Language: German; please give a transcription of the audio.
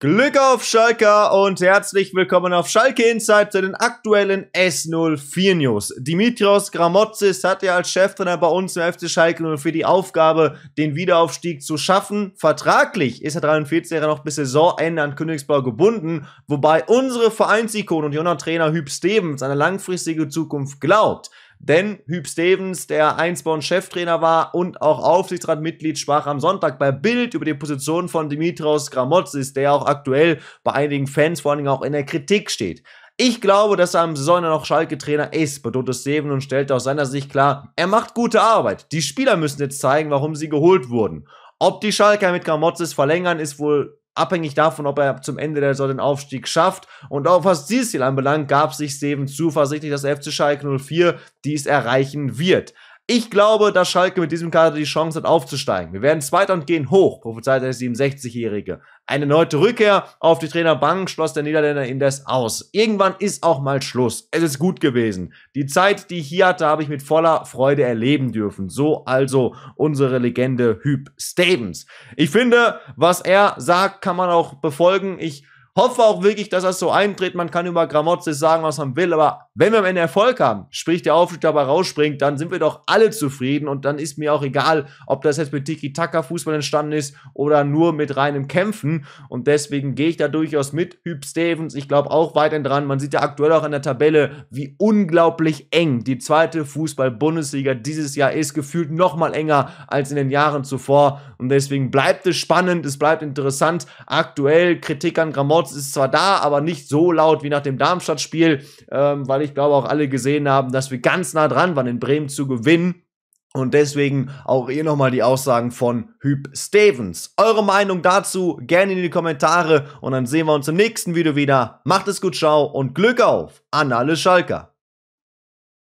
Glück auf Schalke und herzlich willkommen auf Schalke Insight zu den aktuellen S04 News. Dimitrios Gramotzis hat ja als Cheftrainer bei uns im FC Schalke 04 die Aufgabe, den Wiederaufstieg zu schaffen. Vertraglich ist er 43er noch bis Saisonende an Königsbau gebunden, wobei unsere Vereinsikone und junger Trainer Hüb Stevens an eine langfristige Zukunft glaubt. Denn Hüb Stevens, der einsborn Cheftrainer war und auch Aufsichtsratmitglied, sprach am Sonntag bei Bild über die Position von Dimitrios Gramotzis, der auch aktuell bei einigen Fans, vor allen Dingen auch in der Kritik steht. Ich glaube, dass er am Saisonende noch Schalke-Trainer ist, betonte Steven und stellte aus seiner Sicht klar, er macht gute Arbeit. Die Spieler müssen jetzt zeigen, warum sie geholt wurden. Ob die Schalke mit Gramotzis verlängern, ist wohl Abhängig davon, ob er zum Ende der Saison den Aufstieg schafft. Und auch was dieses Ziel anbelangt, gab sich Seven zuversichtlich, dass FC Schalke 04 dies erreichen wird. Ich glaube, dass Schalke mit diesem Kader die Chance hat, aufzusteigen. Wir werden Zweiter und gehen hoch, prophezeit der 67-Jährige. Eine erneute Rückkehr auf die Trainerbank schloss der Niederländer indes aus. Irgendwann ist auch mal Schluss. Es ist gut gewesen. Die Zeit, die ich hier hatte, habe ich mit voller Freude erleben dürfen. So also unsere Legende Hüb Stevens. Ich finde, was er sagt, kann man auch befolgen. Ich Hoffe auch wirklich, dass das so eintritt. Man kann über Gramozzi sagen, was man will, aber wenn wir am Ende Erfolg haben, sprich der Aufstieg dabei rausspringt, dann sind wir doch alle zufrieden und dann ist mir auch egal, ob das jetzt mit Tiki-Taka-Fußball entstanden ist oder nur mit reinem Kämpfen und deswegen gehe ich da durchaus mit. Hüb Stevens, ich glaube auch weiterhin dran. Man sieht ja aktuell auch in der Tabelle, wie unglaublich eng die zweite Fußball-Bundesliga dieses Jahr ist, gefühlt noch mal enger als in den Jahren zuvor und deswegen bleibt es spannend, es bleibt interessant. Aktuell Kritik an Gramozzi Lautz ist zwar da, aber nicht so laut wie nach dem Darmstadt-Spiel, ähm, weil ich glaube auch alle gesehen haben, dass wir ganz nah dran waren, in Bremen zu gewinnen. Und deswegen auch ihr nochmal die Aussagen von Hüb Stevens. Eure Meinung dazu gerne in die Kommentare und dann sehen wir uns im nächsten Video wieder. Macht es gut, ciao und Glück auf an alle Schalker.